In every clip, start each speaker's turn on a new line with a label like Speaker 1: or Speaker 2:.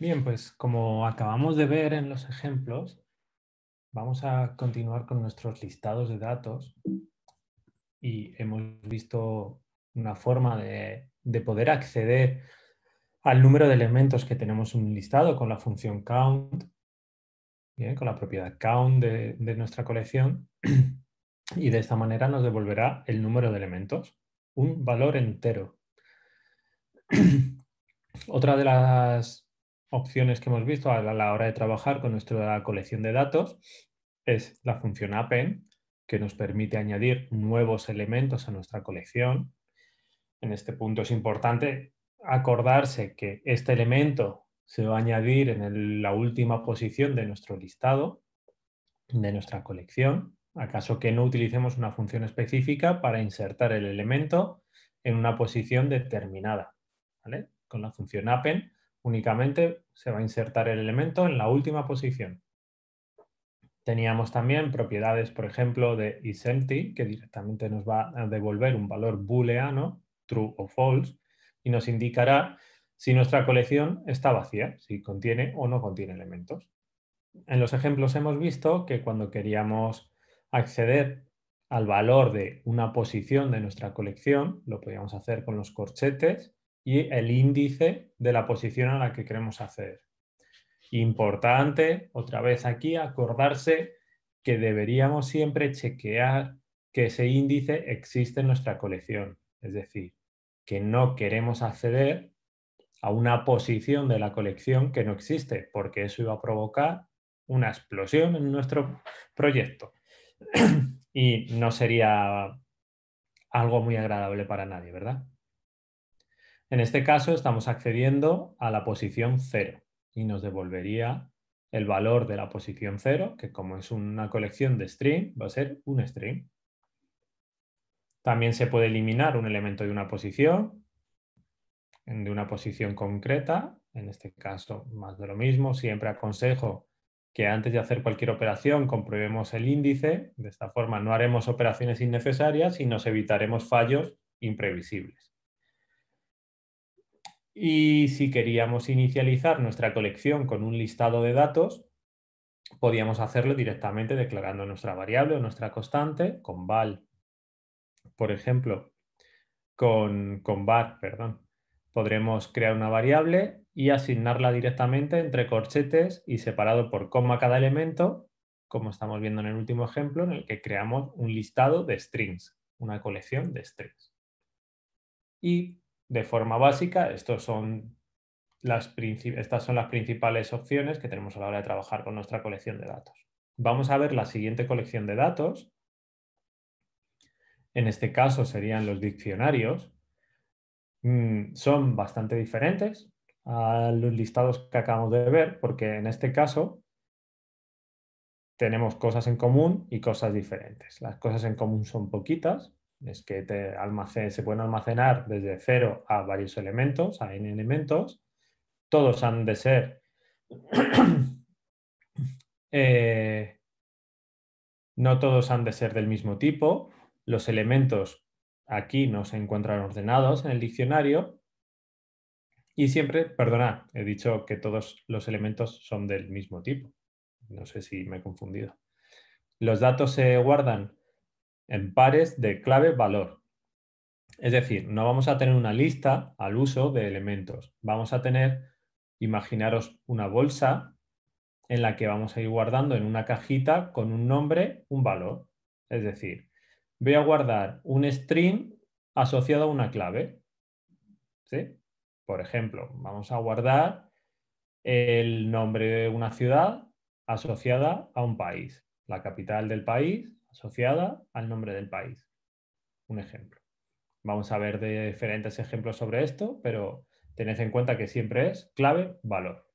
Speaker 1: Bien, pues como acabamos de ver en los ejemplos, vamos a continuar con nuestros listados de datos y hemos visto una forma de, poder acceder al número de elementos que tenemos un listado con la función count, con la propiedad count de, de nuestra colección y de esta manera nos devolverá el número de elementos, un valor entero. Otra de las opciones que hemos visto a la hora de trabajar con nuestra colección de datos es la función append, que nos permite añadir nuevos elementos a nuestra colección. En este punto es importante acordarse que este elemento se va a añadir en la última posición de nuestro listado, de nuestra colección, acaso que no utilicemos una función específica para insertar el elemento en una posición determinada. Con la función append únicamente se va a insertar el elemento en la última posición. Teníamos también propiedades, por ejemplo, de isEmpty, que directamente nos va a devolver un valor booleano, true o false, y nos indicará si nuestra colección está vacía, si contiene o no contiene elementos. En los ejemplos hemos visto que cuando queríamos acceder al valor de una posición de nuestra colección, lo podíamos hacer con los corchetes, y el índice de la posición a la que queremos acceder. Importante, otra vez aquí, acordarse que deberíamos siempre chequear que ese índice existe en nuestra colección. Es decir, que no queremos acceder a una posición de la colección que no existe, porque eso iba a provocar una explosión en nuestro proyecto. y no sería algo muy agradable para nadie, ¿verdad? En este caso estamos accediendo a la posición 0 y nos devolvería el valor de la posición 0, que como es una colección de string, va a ser un string. También se puede eliminar un elemento de una posición, de una posición concreta, en este caso más de lo mismo, siempre aconsejo que antes de hacer cualquier operación comprobemos el índice, de esta forma no haremos operaciones innecesarias y nos evitaremos fallos imprevisibles. Y si queríamos inicializar nuestra colección con un listado de datos, podíamos hacerlo directamente declarando nuestra variable o nuestra constante con val. Por ejemplo, con, con var, perdón, podremos crear una variable y asignarla directamente entre corchetes y separado por coma cada elemento, como estamos viendo en el último ejemplo, en el que creamos un listado de strings, una colección de strings. Y de forma básica, estas son las principales opciones que tenemos a la hora de trabajar con nuestra colección de datos. Vamos a ver la siguiente colección de datos. En este caso serían los diccionarios. Mm, son bastante diferentes a los listados que acabamos de ver, porque en este caso tenemos cosas en común y cosas diferentes. Las cosas en común son poquitas, es que se pueden almacenar desde cero a varios elementos, a n elementos. Todos han de ser eh, no todos han de ser del mismo tipo. Los elementos aquí no se encuentran ordenados en el diccionario. Y siempre, perdona, he dicho que todos los elementos son del mismo tipo. No sé si me he confundido. Los datos se guardan en pares de clave-valor. Es decir, no vamos a tener una lista al uso de elementos. Vamos a tener, imaginaros una bolsa en la que vamos a ir guardando en una cajita con un nombre un valor. Es decir, voy a guardar un string asociado a una clave. Por ejemplo, vamos a guardar el nombre de una ciudad asociada a un país, la capital del país asociada al nombre del país. Un ejemplo. Vamos a ver diferentes ejemplos sobre esto, pero tened en cuenta que siempre es clave valor.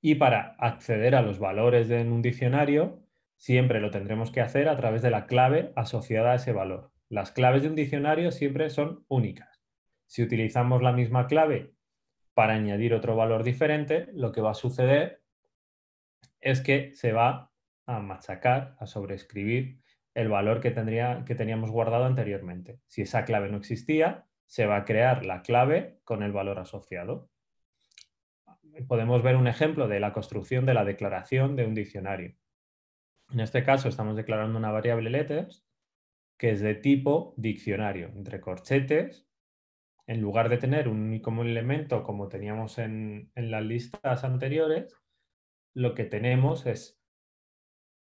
Speaker 1: Y para acceder a los valores en un diccionario, siempre lo tendremos que hacer a través de la clave asociada a ese valor. Las claves de un diccionario siempre son únicas. Si utilizamos la misma clave para añadir otro valor diferente, lo que va a suceder es que se va a machacar, a sobreescribir el valor que, tendría, que teníamos guardado anteriormente. Si esa clave no existía, se va a crear la clave con el valor asociado. Podemos ver un ejemplo de la construcción de la declaración de un diccionario. En este caso estamos declarando una variable letters que es de tipo diccionario, entre corchetes. En lugar de tener un único elemento como teníamos en las listas anteriores, lo que tenemos es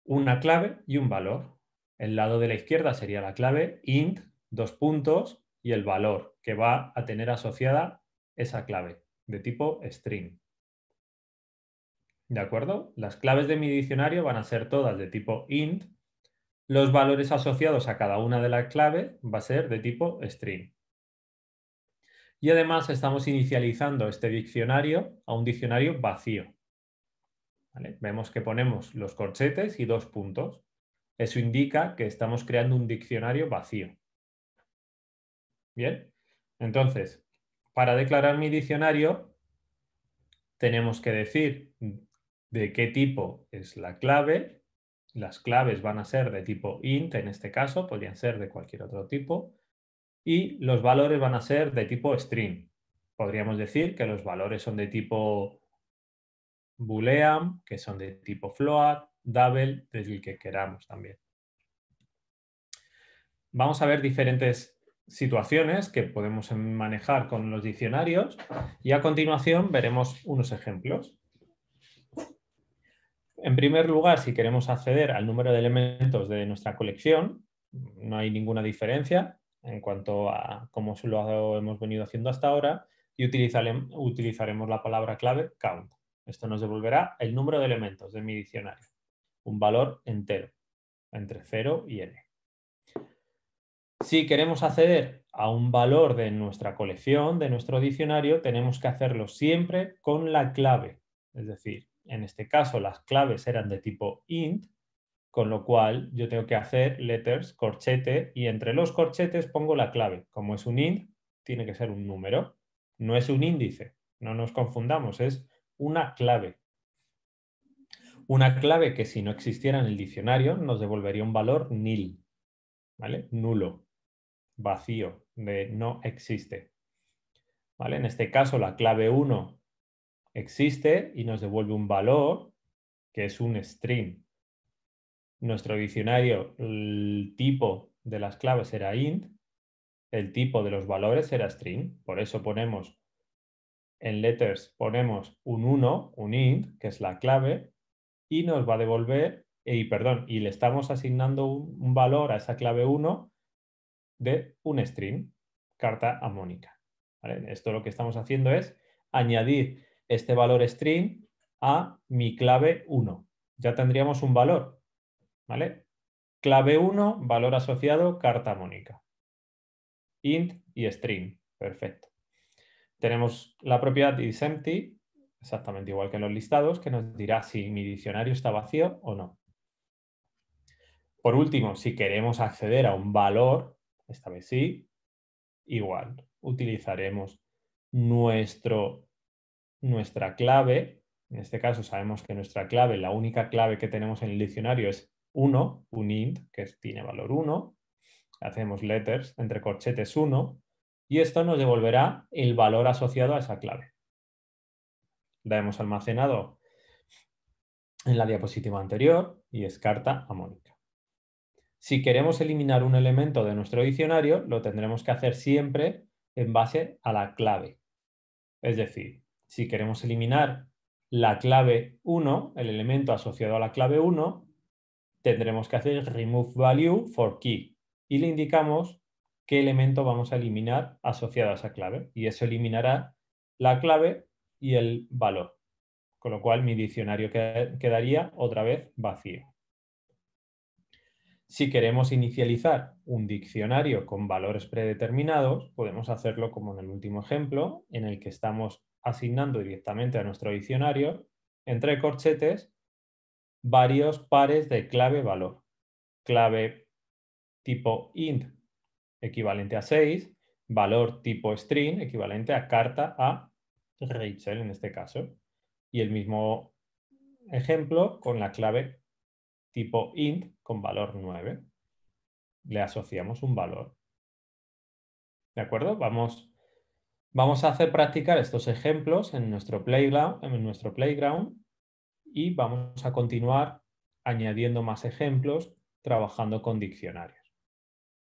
Speaker 1: una clave y un valor. El lado de la izquierda sería la clave int, dos puntos y el valor que va a tener asociada esa clave de tipo string. ¿De acuerdo? Las claves de mi diccionario van a ser todas de tipo int. Los valores asociados a cada una de las claves va a ser de tipo string. Y además estamos inicializando este diccionario a un diccionario vacío. Vemos que ponemos los corchetes y dos puntos. Eso indica que estamos creando un diccionario vacío. Bien, entonces, para declarar mi diccionario, tenemos que decir de qué tipo es la clave. Las claves van a ser de tipo int, en este caso, podrían ser de cualquier otro tipo. Y los valores van a ser de tipo string. Podríamos decir que los valores son de tipo Boolean, que son de tipo float, double, desde el que queramos también. Vamos a ver diferentes situaciones que podemos manejar con los diccionarios y a continuación veremos unos ejemplos. En primer lugar, si queremos acceder al número de elementos de nuestra colección, no hay ninguna diferencia en cuanto a cómo lo hemos venido haciendo hasta ahora y utilizaremos la palabra clave count. Esto nos devolverá el número de elementos de mi diccionario, un valor entero, entre 0 y n. Si queremos acceder a un valor de nuestra colección, de nuestro diccionario, tenemos que hacerlo siempre con la clave. Es decir, en este caso las claves eran de tipo int, con lo cual yo tengo que hacer letters, corchete, y entre los corchetes pongo la clave. Como es un int, tiene que ser un número, no es un índice, no nos confundamos, es una clave. Una clave que si no existiera en el diccionario nos devolvería un valor nil, ¿vale? Nulo, vacío, de no existe. ¿Vale? En este caso la clave 1 existe y nos devuelve un valor que es un string. Nuestro diccionario, el tipo de las claves era int, el tipo de los valores era string, por eso ponemos en letters ponemos un 1, un int, que es la clave, y nos va a devolver, y perdón, y le estamos asignando un, valor a esa clave 1 de un string, carta amónica. Esto lo que estamos haciendo es añadir este valor string a mi clave 1. Ya tendríamos un valor, ¿vale? Clave 1, valor asociado, carta Mónica. Int y string. Perfecto tenemos la propiedad isEmpty, exactamente igual que los listados, que nos dirá si mi diccionario está vacío o no. Por último, si queremos acceder a un valor, esta vez sí, igual, utilizaremos nuestro, nuestra clave. En este caso sabemos que nuestra clave, la única clave que tenemos en el diccionario es 1, un int, que tiene valor 1. Hacemos letters entre corchetes 1 y esto nos devolverá el valor asociado a esa clave. La hemos almacenado en la diapositiva anterior y es carta a Mónica. Si queremos eliminar un elemento de nuestro diccionario, lo tendremos que hacer siempre en base a la clave. Es decir, si queremos eliminar la clave 1, el elemento asociado a la clave 1, tendremos que hacer remove value for key y le indicamos qué elemento vamos a eliminar asociado a esa clave. Y eso eliminará la clave y el valor. Con lo cual mi diccionario quedaría otra vez vacío. Si queremos inicializar un diccionario con valores predeterminados, podemos hacerlo como en el último ejemplo, en el que estamos asignando directamente a nuestro diccionario, entre corchetes, varios pares de clave-valor. Clave tipo int equivalente a 6, valor tipo string equivalente a carta a Rachel en este caso. Y el mismo ejemplo con la clave tipo int con valor 9. Le asociamos un valor. ¿De acuerdo? Vamos, vamos a hacer practicar estos ejemplos en nuestro, playground, en nuestro playground y vamos a continuar añadiendo más ejemplos trabajando con diccionarios.